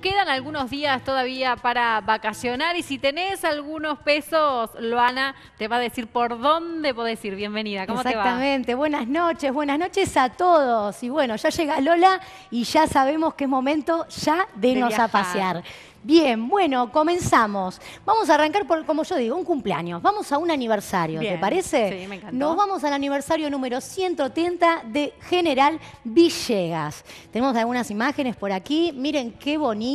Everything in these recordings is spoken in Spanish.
Quedan algunos días todavía para vacacionar y si tenés algunos pesos, Loana te va a decir por dónde podés ir. Bienvenida, ¿cómo Exactamente, buenas noches, buenas noches a todos. Y bueno, ya llega Lola y ya sabemos que es momento ya de, nos apasear. Bien, bueno, comenzamos. Vamos a arrancar por, como yo digo, un cumpleaños. Vamos a un aniversario, ¿te parece? Sí, me encantó. Nos vamos al aniversario número 130 de General Villegas. Tenemos algunas imágenes por aquí. Miren qué bonito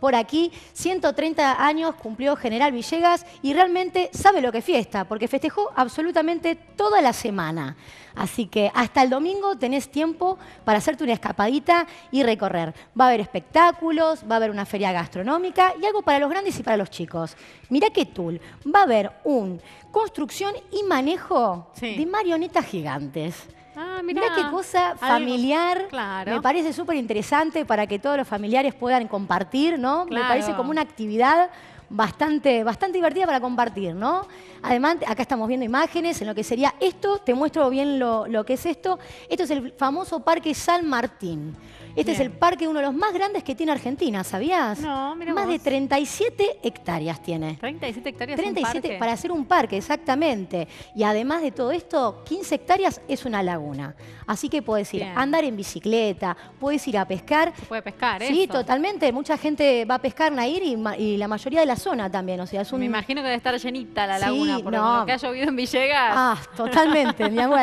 por aquí. 130 años cumplió General Villegas y realmente sabe lo que es fiesta, porque festejó absolutamente toda la semana. Así que hasta el domingo tenés tiempo para hacerte una escapadita y recorrer. Va a haber espectáculos, va a haber una feria gastronómica y algo para los grandes y para los chicos. Mirá qué tool. Va a haber un construcción y manejo de marionetas gigantes. Ah, qué cosa familiar. Me parece súper interesante para que todos los familiares puedan compartir, ¿no? Me parece como una actividad bastante, bastante divertida para compartir, ¿no? Además, acá estamos viendo imágenes en lo que sería esto, te muestro bien lo que es esto. Esto es el famoso Parque San Martín. Este es el parque, uno de los más grandes que tiene Argentina, ¿sabías? No, mira Más de 37 hectáreas tiene. 37 hectáreas 37 para hacer un parque, exactamente. Y además de todo esto, 15 hectáreas es una laguna. Así que puedes ir a andar en bicicleta, puedes ir a pescar. Se puede pescar, ¿eh? Sí, totalmente. Mucha gente va a pescar, Nair, y, la mayoría de la zona también. O sea, Me imagino que debe estar llenita la laguna, porque no. ha llovido en Villegas. Ah, totalmente, mi amor.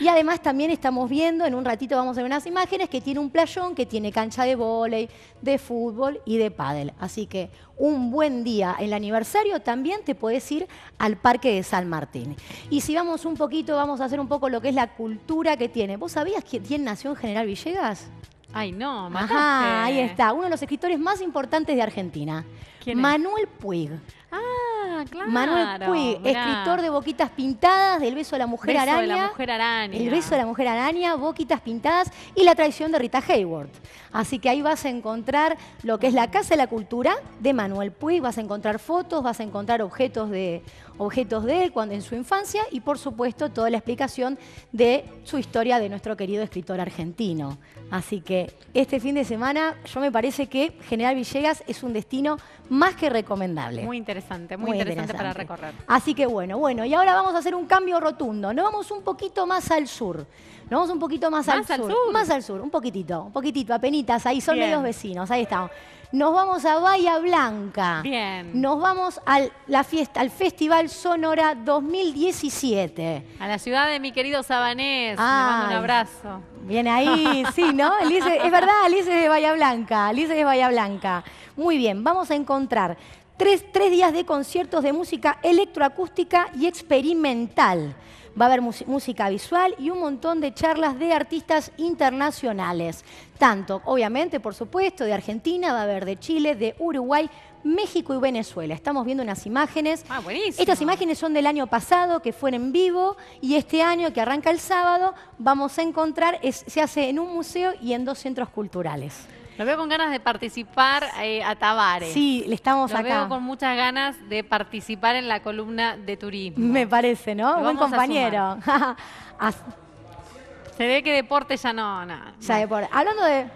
Y además también estamos viendo, en un ratito vamos a ver unas imágenes, que tiene un playón que tiene cancha de vóley, de fútbol y de pádel. Así que un buen día el aniversario, también te podés ir al Parque de San Martín. Y si vamos un poquito, vamos a hacer un poco lo que es la cultura que tiene. ¿Vos sabías quién, nació en General Villegas? Ay, no, más ahí está, uno de los escritores más importantes de Argentina. ¿Quién Manuel Puig. Ah, Manuel Puig, escritor de Boquitas Pintadas, del beso de la mujer araña. El beso de la mujer araña, Boquitas Pintadas y la traición de Rita Hayward. Así que ahí vas a encontrar lo que es la Casa de la Cultura de Manuel Puig, vas a encontrar fotos, vas a encontrar objetos de objetos de él cuando en su infancia y por supuesto toda la explicación de su historia de nuestro querido escritor argentino. Así que este fin de semana yo me parece que General Villegas es un destino más que recomendable. Muy interesante, muy, muy interesante, para recorrer. Así que bueno, bueno, y ahora vamos a hacer un cambio rotundo. Nos vamos un poquito más al sur. Nos vamos un poquito más, al, sur. Más al sur, un poquitito, un poquitito, apenitas, ahí son medios vecinos, ahí estamos. Nos vamos a Bahía Blanca. Bien. Nos vamos al, la fiesta, al Festival Sonora 2017. A la ciudad de mi querido Sabanés. Le mando un abrazo. Bien ahí, sí, ¿no? es verdad, Alice es de Bahía Blanca. Alice es de Bahía Blanca. Muy bien, vamos a encontrar Tres, días de conciertos de música electroacústica y experimental. Va a haber música visual y un montón de charlas de artistas internacionales. Tanto, obviamente, por supuesto, de Argentina, va a haber de Chile, de Uruguay, México y Venezuela. Estamos viendo unas imágenes. Ah, buenísimo. Estas imágenes son del año pasado, que fueron en vivo, y este año, que arranca el sábado, vamos a encontrar, se hace en un museo y en dos centros culturales. Lo veo con ganas de participar eh, a Tabares. Sí, le estamos Lo veo con muchas ganas de participar en la columna de turismo. Me parece, ¿no? Un Buen compañero. Se ve que deporte ya no, no. Ya deporte. Hablando de...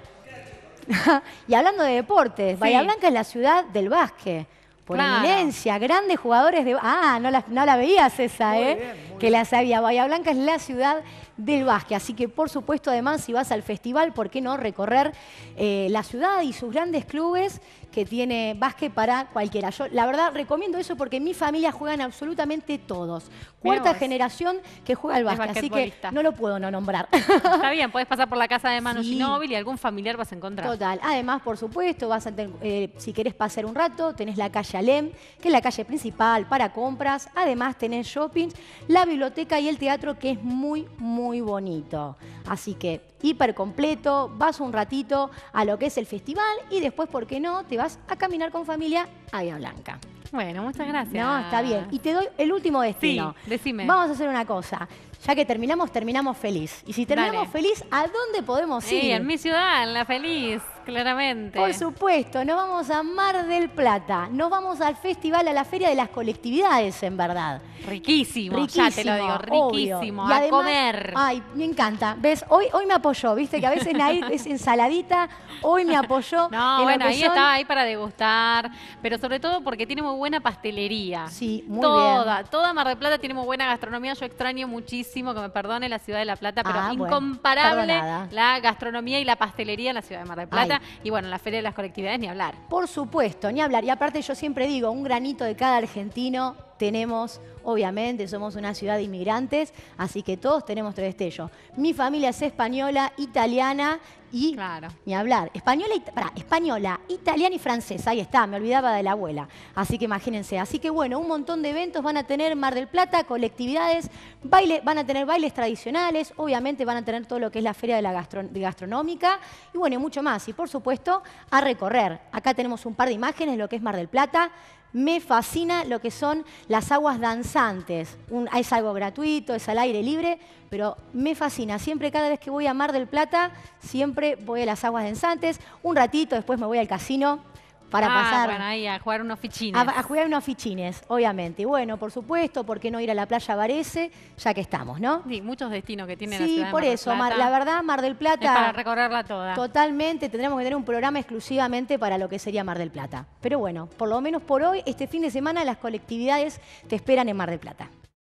y hablando de deportes, Blanca es la ciudad del básquet. Por eminencia, grandes jugadores de... Ah, no la, no la veías esa, ¿eh? que la sabía. Bahía Blanca es la ciudad del básquet. Así que, por supuesto, además, si vas al festival, ¿por qué no recorrer eh, la ciudad y sus grandes clubes que tiene básquet para cualquiera? Yo, la verdad, recomiendo eso porque mi familia juegan absolutamente todos. Cuarta generación que juega al básquet, así que no lo puedo no nombrar. Está bien, puedes pasar por la casa de Manu y y algún familiar vas a encontrar. Total. Además, por supuesto, vas a eh, si querés pasar un rato, tenés la calle Alem, que es la calle principal para compras. Además, tenés shopping, la biblioteca y el teatro, que es muy, muy muy bonito. Así que hiper completo, vas un ratito a lo que es el festival y después, porque no? Te vas a caminar con familia a Vía Blanca. Bueno, muchas gracias. No, está bien. Y te doy el último destino. decime. Vamos a hacer una cosa ya que terminamos, terminamos feliz. Y si terminamos feliz, ¿a dónde podemos ir? Sí, en mi ciudad, en La Feliz, claramente. Por supuesto, nos vamos a Mar del Plata, nos vamos al festival, a la Feria de las Colectividades, en verdad. Riquísimo, riquísimo ya te lo digo, riquísimo, a comer. Ay, me encanta. ¿Ves? Hoy, hoy me apoyó, viste que a veces es ensaladita, hoy me apoyó. No, bueno, ahí estaba, está, ahí para degustar, pero sobre todo porque tiene muy buena pastelería. Sí, muy toda, bien. Toda, toda Mar del Plata tiene muy buena gastronomía, yo extraño muchísimo que me perdone la ciudad de La Plata, pero ah, incomparable la gastronomía y la pastelería en la ciudad de Mar del Plata. Y bueno, la Feria de las Colectividades, ni hablar. Por supuesto, ni hablar. Y aparte yo siempre digo, un granito de cada argentino tenemos Obviamente somos una ciudad de inmigrantes, así que todos tenemos tres destellos. Mi familia es española, italiana y claro. ni hablar. Española, española, italiana y francesa. Ahí está, me olvidaba de la abuela. Así que imagínense. Así que bueno, un montón de eventos van a tener Mar del Plata, colectividades, bailes, van a tener bailes tradicionales, obviamente van a tener todo lo que es la feria de la gastronómica y bueno, y mucho más. Y por supuesto, a recorrer. Acá tenemos un par de imágenes, de lo que es Mar del Plata. Me fascina lo que son las aguas danzantes antes Un, es algo gratuito, es al aire libre, pero me fascina. Siempre, cada vez que voy a Mar del Plata, siempre voy a las aguas de densantes, un ratito, después me voy al casino para ah, pasar. ahí a jugar unos fichines. A, jugar unos fichines, obviamente. Y bueno, por supuesto, ¿por qué no ir a la playa Varese? Ya que estamos, ¿no? Sí, muchos destinos que tiene sí, la ciudad. Sí, por eso. la verdad, Mar del Plata. Es para recorrerla toda. Totalmente, tendremos que tener un programa exclusivamente para lo que sería Mar del Plata. Pero bueno, por lo menos por hoy, este fin de semana, las colectividades te esperan en Mar del Plata.